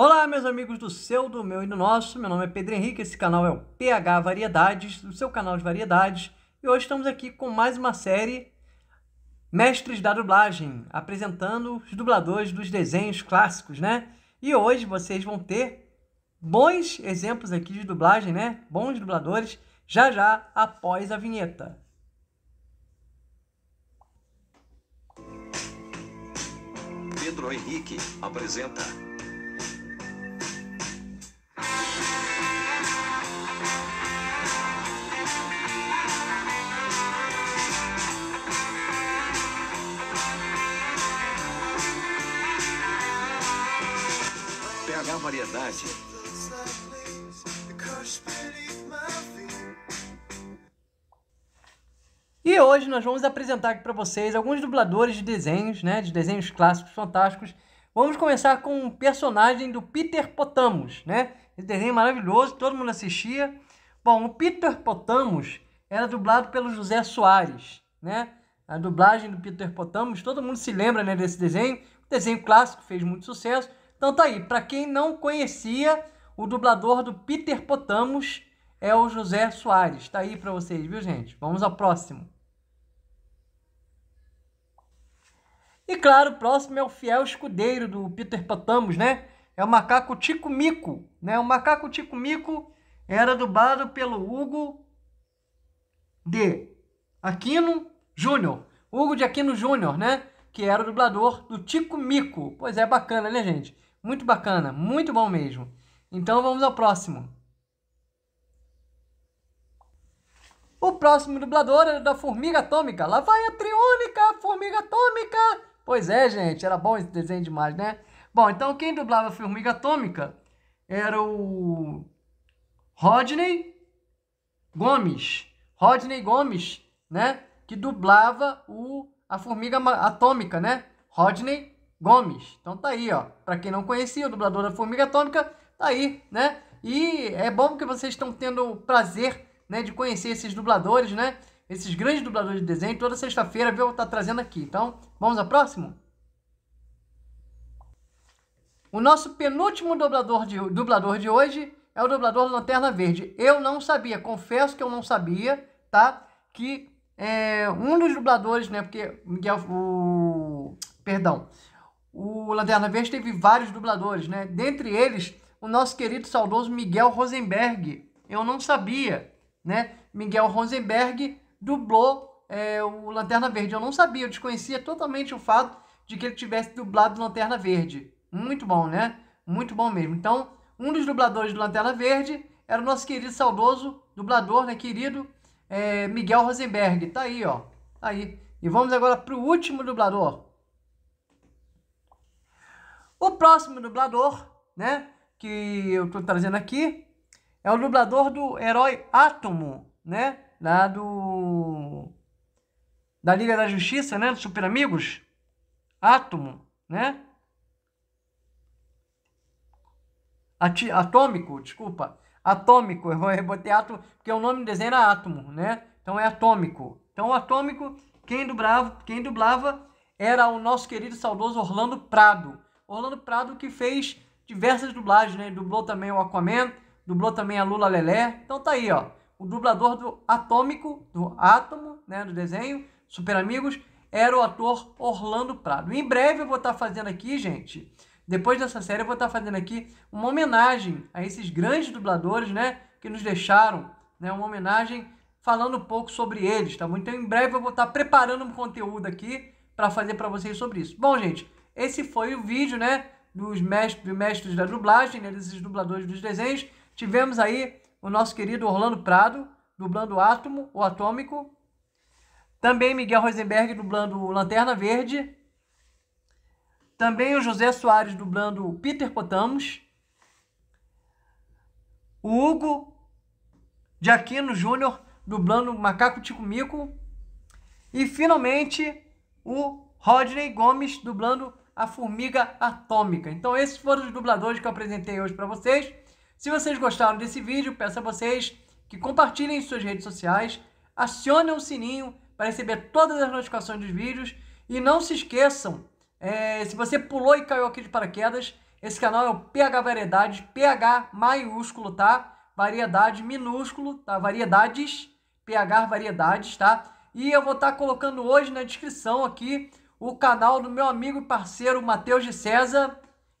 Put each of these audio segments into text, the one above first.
Olá, meus amigos do seu, do meu e do nosso. Meu nome é Pedro Henrique, esse canal é o PH Variedades, o seu canal de variedades. E hoje estamos aqui com mais uma série Mestres da Dublagem, apresentando os dubladores dos desenhos clássicos, né? E hoje vocês vão ter bons exemplos aqui de dublagem, né? Bons dubladores, já já após a vinheta. Pedro Henrique apresenta BH Variedade. E hoje nós vamos apresentar aqui para vocês alguns dubladores de desenhos, né, de desenhos clássicos fantásticos. Vamos começar com um personagem do Peter Potamos, né? Esse desenho é maravilhoso, todo mundo assistia. Bom, o Peter Potamos era dublado pelo José Soares, né? A dublagem do Peter Potamos, todo mundo se lembra, né, desse desenho. desenho clássico, fez muito sucesso. Então tá aí, para quem não conhecia, o dublador do Peter Potamos é o José Soares. Tá aí para vocês, viu, gente? Vamos ao próximo. E claro, o próximo é o fiel escudeiro do Peter Potamos, né? É o macaco Tico Mico, né? O macaco Tico Mico era dublado pelo Hugo de Aquino Júnior. Hugo de Aquino Júnior, né? Que era o dublador do Tico Mico. Pois é, bacana, né, gente? Muito bacana, muito bom mesmo. Então vamos ao próximo. O próximo dublador era é da Formiga Atômica. Lá vai a Triônica, Formiga Atômica! Pois é, gente, era bom esse desenho demais, né? Bom, então quem dublava a Formiga Atômica era o Rodney Gomes. Rodney Gomes, né? Que dublava o, a Formiga Atômica, né? Rodney Gomes. Então tá aí, ó. Para quem não conhecia, o dublador da Formiga Atômica, tá aí, né? E é bom que vocês estão tendo o prazer, né, de conhecer esses dubladores, né? Esses grandes dubladores de desenho, toda sexta-feira, viu? Tá trazendo aqui. Então, vamos ao próximo? O nosso penúltimo dublador de, dublador de hoje é o dublador da Lanterna Verde. Eu não sabia, confesso que eu não sabia, tá? Que é, um dos dubladores, né? Porque Miguel, o... Perdão o Lanterna Verde teve vários dubladores, né? Dentre eles, o nosso querido saudoso Miguel Rosenberg. Eu não sabia, né? Miguel Rosenberg dublou é, o Lanterna Verde. Eu não sabia, eu desconhecia totalmente o fato de que ele tivesse dublado Lanterna Verde. Muito bom, né? Muito bom mesmo. Então, um dos dubladores do Lanterna Verde era o nosso querido saudoso dublador, né? Querido é, Miguel Rosenberg. Tá aí, ó. Tá aí. E vamos agora para o último dublador. O próximo dublador, né, que eu estou trazendo aqui, é o dublador do herói Átomo, né, lá do da Liga da Justiça, né, dos Super Amigos. Átomo, né? Ati atômico, desculpa. Atômico, eu botei átomo, porque o nome do desenho era átomo, né? Então é atômico. Então o atômico, quem dublava, quem dublava era o nosso querido saudoso Orlando Prado. Orlando Prado que fez diversas dublagens, né? Dublou também o Aquaman, dublou também a Lula Lelé. Então tá aí, ó. O dublador do Atômico, do Átomo, né? Do desenho, Super Amigos, era o ator Orlando Prado. Em breve eu vou estar tá fazendo aqui, gente. Depois dessa série eu vou estar tá fazendo aqui uma homenagem a esses grandes dubladores, né? Que nos deixaram, né? Uma homenagem falando um pouco sobre eles, tá bom? Então em breve eu vou estar tá preparando um conteúdo aqui para fazer para vocês sobre isso. Bom, gente, esse foi o vídeo, né? Dos mestres, mestres da dublagem, né, desses dubladores dos desenhos. Tivemos aí o nosso querido Orlando Prado, dublando o Átomo, o Atômico. Também Miguel Rosenberg, dublando o Lanterna Verde. Também o José Soares, dublando o Peter Potamos. O Hugo de Aquino Júnior, dublando o Macaco Ticumico. E finalmente o Rodney Gomes dublando a Formiga Atômica. Então esses foram os dubladores que eu apresentei hoje para vocês. Se vocês gostaram desse vídeo, peço a vocês que compartilhem em suas redes sociais, acionem o sininho para receber todas as notificações dos vídeos e não se esqueçam, é, se você pulou e caiu aqui de paraquedas, esse canal é o PH Variedades, PH maiúsculo, tá? Variedade minúsculo, tá? Variedades, PH Variedades, tá? E eu vou estar tá colocando hoje na descrição aqui o canal do meu amigo e parceiro Matheus de César,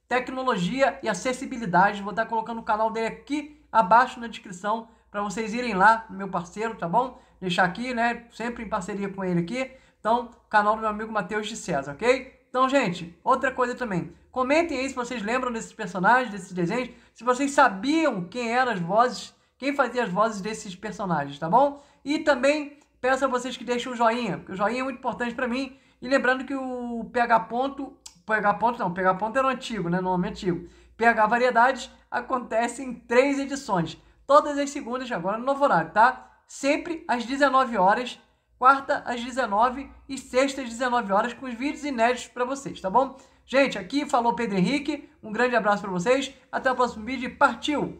Tecnologia e Acessibilidade. Vou estar colocando o canal dele aqui abaixo na descrição para vocês irem lá, meu parceiro, tá bom? Deixar aqui, né? Sempre em parceria com ele aqui. Então, canal do meu amigo Matheus de César, ok? Então, gente, outra coisa também. Comentem aí se vocês lembram desses personagens, desses desenhos, se vocês sabiam quem eram as vozes, quem fazia as vozes desses personagens, tá bom? E também peço a vocês que deixem um joinha, porque o joinha é muito importante para mim e lembrando que o PH ponto, PH ponto não, PH ponto era o antigo, né? Nome antigo. PH variedades acontece em três edições, todas as segundas agora no novo horário, tá? Sempre às 19 horas, quarta às 19 e sexta às 19 horas com os vídeos inéditos para vocês, tá bom? Gente, aqui falou Pedro Henrique, um grande abraço para vocês, até o próximo vídeo, partiu.